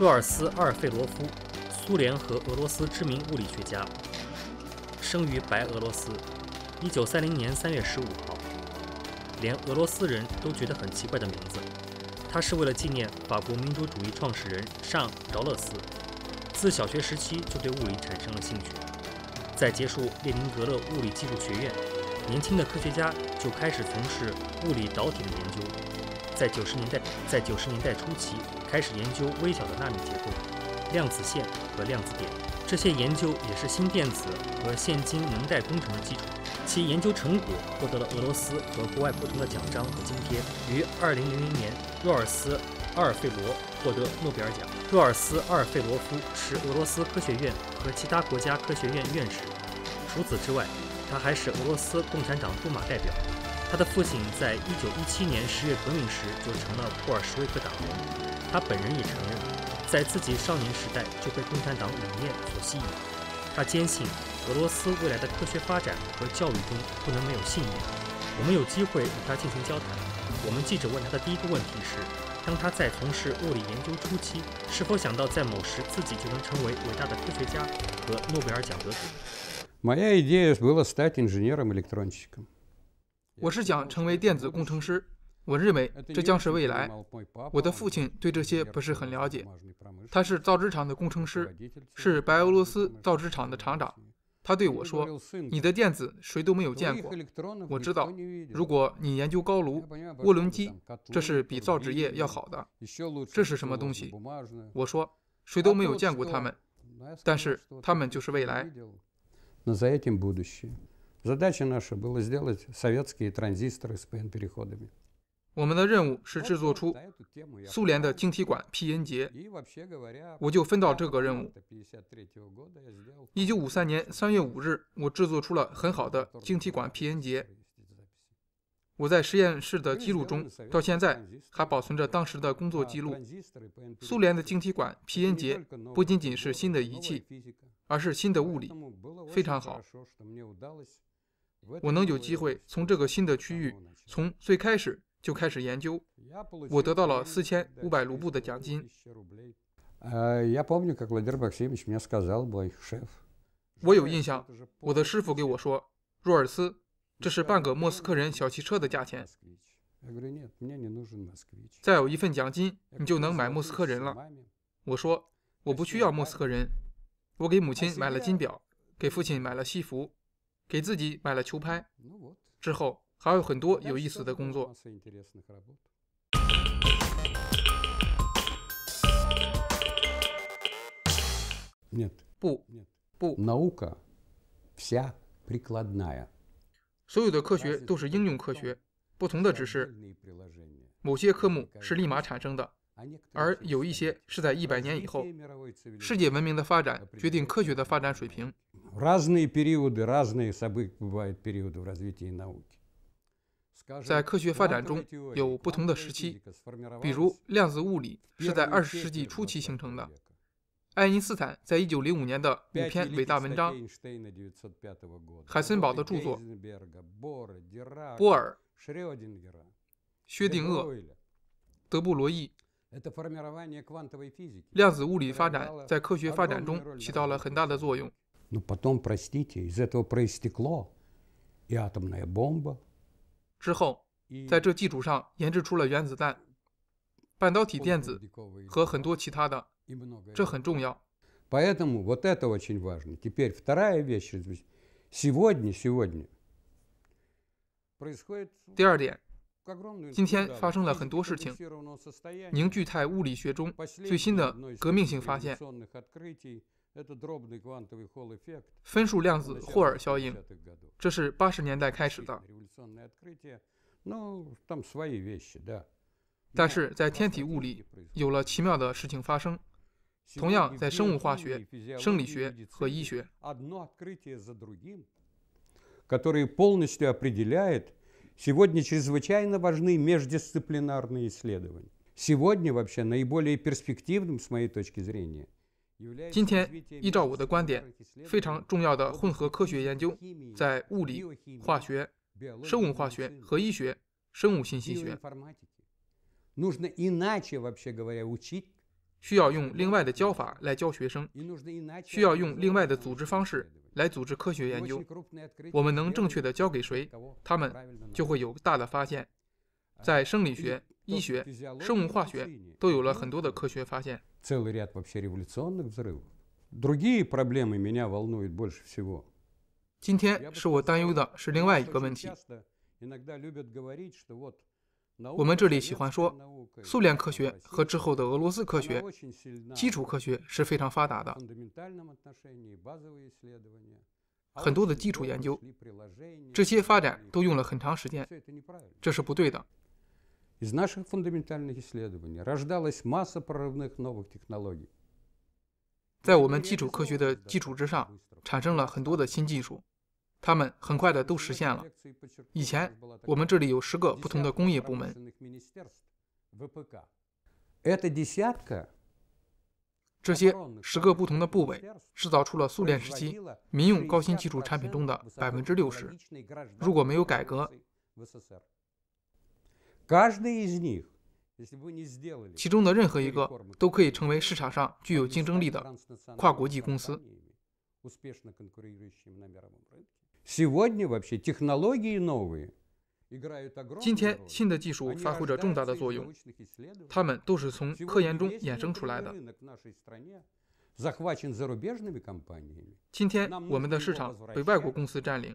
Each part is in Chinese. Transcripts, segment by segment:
洛尔斯·阿尔费罗夫，苏联和俄罗斯知名物理学家，生于白俄罗斯，一九三零年三月十五号。连俄罗斯人都觉得很奇怪的名字，他是为了纪念法国民主主义创始人尚·饶勒斯。自小学时期就对物理产生了兴趣，在结束列宁格勒物理技术学院，年轻的科学家就开始从事物理导体的研究。在九十年代，在九十年代初期开始研究微小的纳米结构、量子线和量子点，这些研究也是新电子和现今能带工程的基础。其研究成果获得了俄罗斯和国外不同的奖章和津贴。于二零零零年，若尔斯·阿尔费罗获得诺贝尔奖。若尔斯·阿尔费罗夫是俄罗斯科学院和其他国家科学院院士。除此之外，他还是俄罗斯共产党驻马代表。他的父亲在一九一七年十月革命时就成了布尔什维克党。员，他本人也承认，在自己少年时代就被共产党理念所吸引。他坚信，俄罗斯未来的科学发展和教育中不能没有信念。我们有机会与他进行交谈。我们记者问他的第一个问题是：当他在从事物理研究初期，是否想到在某时自己就能成为伟大的科学家和诺贝尔奖得主？我的 idea w s to b e c o m an i n 我是想成为电子工程师，我认为这将是未来。我的父亲对这些不是很了解，他是造纸厂的工程师，是白俄罗斯造纸厂的厂长。他对我说：“你的电子谁都没有见过。”我知道，如果你研究高炉、涡轮机，这是比造纸业要好的。这是什么东西？我说：“谁都没有见过他们，但是他们就是未来。”我们的任务是制作出苏联的晶体管 P-N 结，我就分到这个任务。1953年3月5日，我制作出了很好的晶体管 P-N 结。我在实验室的记录中，到现在还保存着当时的工作记录。苏联的晶体管 P-N 结不仅仅是新的仪器，而是新的物理，非常好。我能有机会从这个新的区域，从最开始就开始研究。我得到了四千五百卢布的奖金。我有印象，我的师傅给我说：“若尔斯，这是半个莫斯科人小汽车的价钱。再有一份奖金，你就能买莫斯科人了。”我说：“我不需要莫斯科人。我给母亲买了金表，给父亲买了西服。”给自己买了球拍，之后还有很多有意思的工作。没有，不，不，科学，вся прикладная，所有的科学都是应用科学，不同的只是某些科目是立马产生的，而有一些是在一百年以后。世界文明的发展决定科学的发展水平。在科学发展中有不同的时期，比如量子物理是在20世纪初期形成的。爱因斯坦在1905年的五篇伟大文章，海森堡的著作，波尔、薛定谔、德布罗意，量子物理发展在科学发展中起到了很大的作用。之后，在这基础上研制出了原子弹、半导体电子和很多其他的，这很重要。поэтому вот это очень важно. Теперь вторая вещь сегодня сегодня. 第二点，今天发生了很多事情，凝聚态物理学中最新的革命性发现。分数量子霍尔效应，这是八十年代开始的。但是在天体物理有了奇妙的事情发生，同样在生物化学、生理学和医学，которые полностью определяет сегодня чрезвычайно важны междисциплинарные исследования. Сегодня вообще наиболее перспективным с моей точки зрения. 今天，依照我的观点，非常重要的混合科学研究，在物理、化学、生物化学和医学、生物信息学，需要用另外的教法来教学生，需要用另外的组织方式来组织科学研究。我们能正确的教给谁，他们就会有大的发现。在生理学、医学、生物化学都有了很多的科学发现。今天是我担忧的是另外一个问题。我们这里喜欢说苏联科学和之后的俄罗斯科学，基础科学是非常发达的，很多的基础研究，这些发展都用了很长时间，这是不对的。在我们基础科学的基础之上，产生了很多的新技术，它们很快的都实现了。以前我们这里有十个不同的工业部门，这些十个不同的部位制造出了苏联时期民用高新技术产品中的百分之六十。如果没有改革，其中的任何一个都可以成为市场上具有竞争力的跨国公司。今天，新的技术发挥着重大的作用，它们都是从科研中衍生出来的。今天，我们的市场被外国公司占领，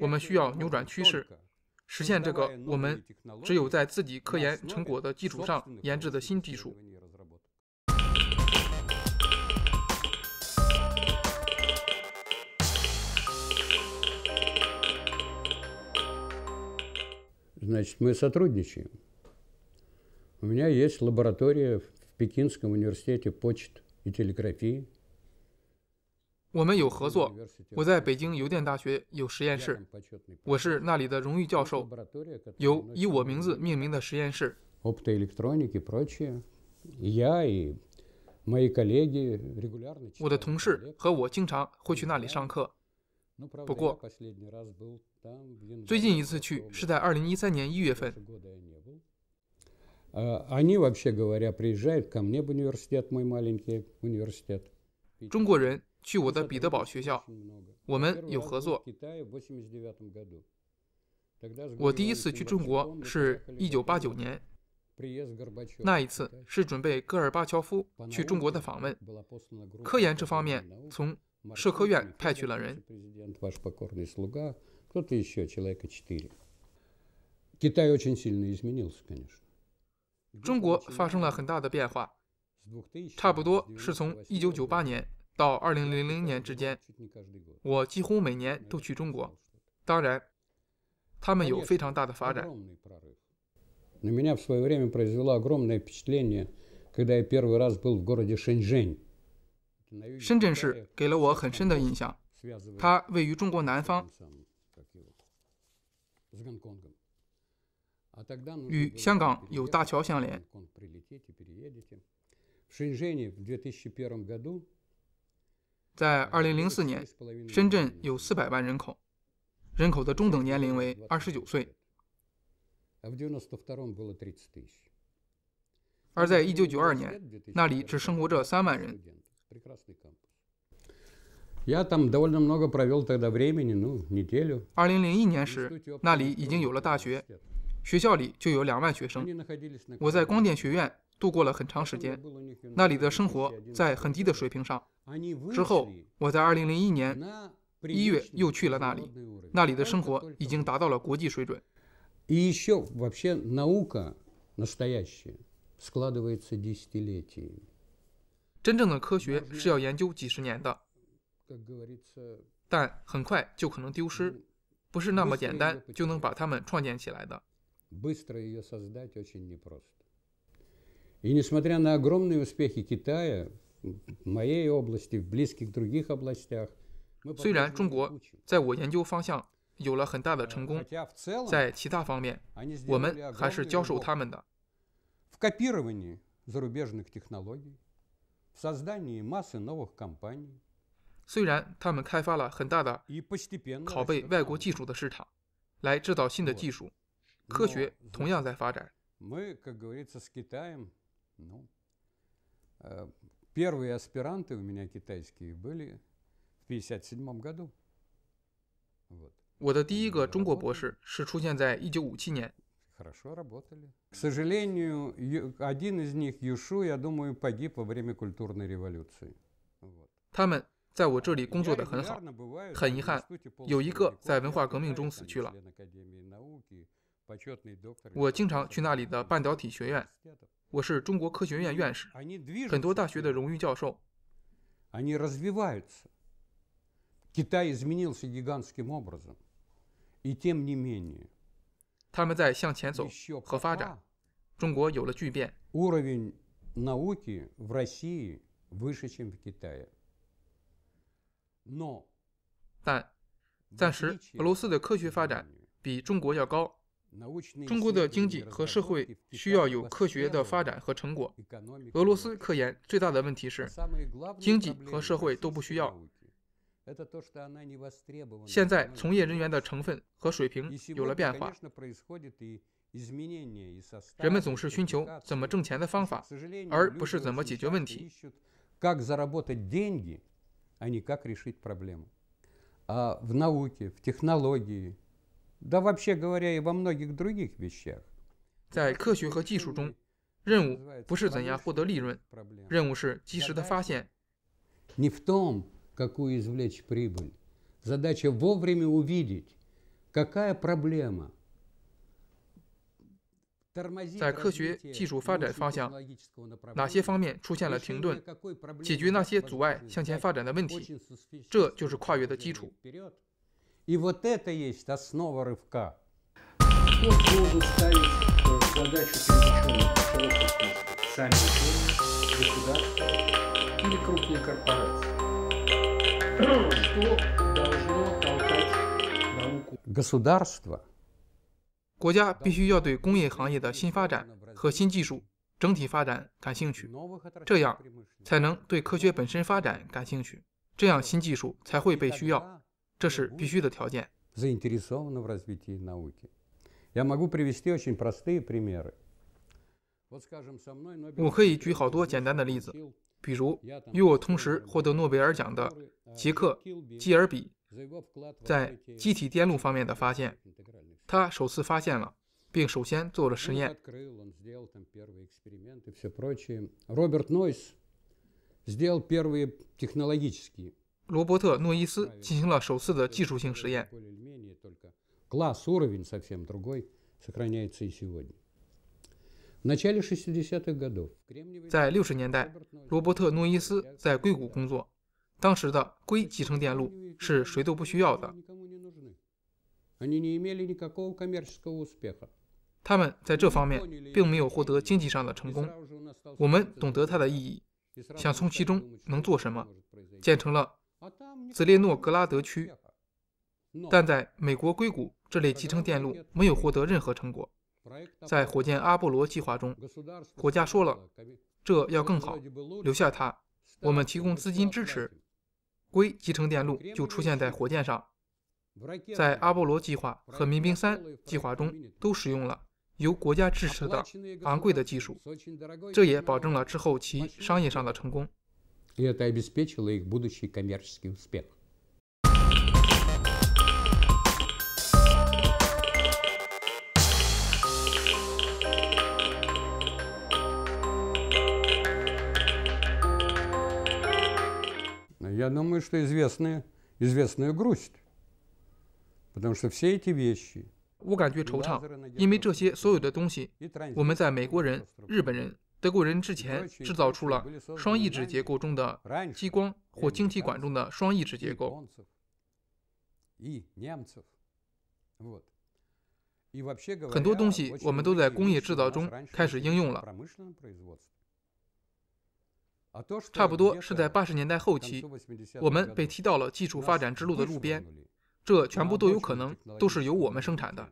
我们需要扭转趋势。实现这个，我们只有在自己科研成果的基础上研制的新技术。Значит, мы сотрудничаем. У меня есть лаборатория в Пекинском университете почт и телеграфии –我们有合作。我在北京邮电大学有实验室，我是那里的荣誉教授，有以我名字命名的实验室。我的同事和我经常会去那里上课，不过最近一次去是在二零一三年一月份。中国人。去我的彼得堡学校，我们有合作。我第一次去中国是一九八九年，那一次是准备戈尔巴乔夫去中国的访问。科研这方面，从社科院派去了人。中国发生了很大的变化，差不多是从一九九八年。到二零零零年之间，我几乎每年都去中国。当然，他们有非常大的发展。深圳市给了我很深的印象，它位于中国南方，与香港有大桥相连。在二零零四年，深圳有四百万人口，人口的中等年龄为二十九岁。而在一九九二年，那里只生活着三万人。二零零一年时，那里已经有了大学，学校里就有两万学生。我在光电学院度过了很长时间，那里的生活在很低的水平上。之后，我在2001年1月又去了那里。那里的生活已经达到了国际水准。真正的科学是要研究几十年的，但很快就可能丢失，不是那么简单就能把它们创建起来的。们创建起来的。虽然中国在我研究方向有了很大的成功，在其他方面，我们还是教授他们的。虽然他们开发了很大的拷贝外国技术的市场，来制造新的技术，科学同样在发展。Первые аспиранты у меня китайские были в 1957 году. Вот. 我的第一个中国博士是出现在一九五七年。Хорошо работали. К сожалению, один из них, Юшу, я думаю, погиб во время культурной революции. Вот. 他们在我这里工作得很好，很遗憾，有一个在文化革命中死去了。我经常去那里的半导体学院我是中国科学院院士，很多大学的荣誉教授。他们在向前走和发展，中国有了巨变。但暂时，俄罗斯的科学发展比中国要高。中国的经济和社会需要有科学的发展和成果。俄罗斯科研最大的问题是，经济和社会都不需要。现在从业人员的成分和水平有了变化。人们总是寻求怎么挣钱的方法，而不是怎么解决问题。да вообще говоря и во многих других，在科学和技术中，任务不是怎样获得利润，任务是及时地发现。не в том какую извлечь прибыль, задача вовремя увидеть какая проблема，在科学技术发展方向，哪些方面出现了停顿，解决那些阻碍向前发展的问题，这就是跨越的基础。И вот это есть основа рывка. Кто должен ставить задачу перед Сами государство или крупные корпорации? Что должно толкать науку? Государство. 国家必须要对工业行业的新发展和新技术整体发展感兴趣，这样才能对科学本身发展感兴趣，这样新技术才会被需要。这是必须的条件。我可以举好多简单的例子，比如与我同时获得诺贝尔奖的杰克·基尔比，在机体电路方面的发现。他首次发现了，并首先做了实验。罗伯特·诺伊斯进行了首次的技术性实验。在六十年代，罗伯特·诺伊斯在硅谷工作。当时的硅集成电路是谁都不需要的。他们在这方面并没有获得经济上的成功。我们懂得它的意义，想从其中能做什么。建成了。兹列诺格拉德区，但在美国硅谷，这类集成电路没有获得任何成果。在火箭阿波罗计划中，国家说了，这要更好，留下它，我们提供资金支持。硅集成电路就出现在火箭上，在阿波罗计划和民兵三计划中都使用了由国家支持的昂贵的技术，这也保证了之后其商业上的成功。и это обеспечило их будущий коммерческий успех. Я думаю, что известная, известная грусть, потому что все эти вещи –我感觉惆怅，因为这些所有的东西，我们在美国人、日本人德国人之前制造出了双翼质结构中的激光或晶体管中的双翼质结构，很多东西我们都在工业制造中开始应用了。差不多是在八十年代后期，我们被踢到了技术发展之路的路边。这全部都有可能，都是由我们生产的。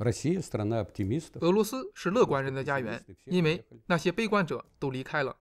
俄罗斯是乐观人的家园，因为那些悲观者都离开了。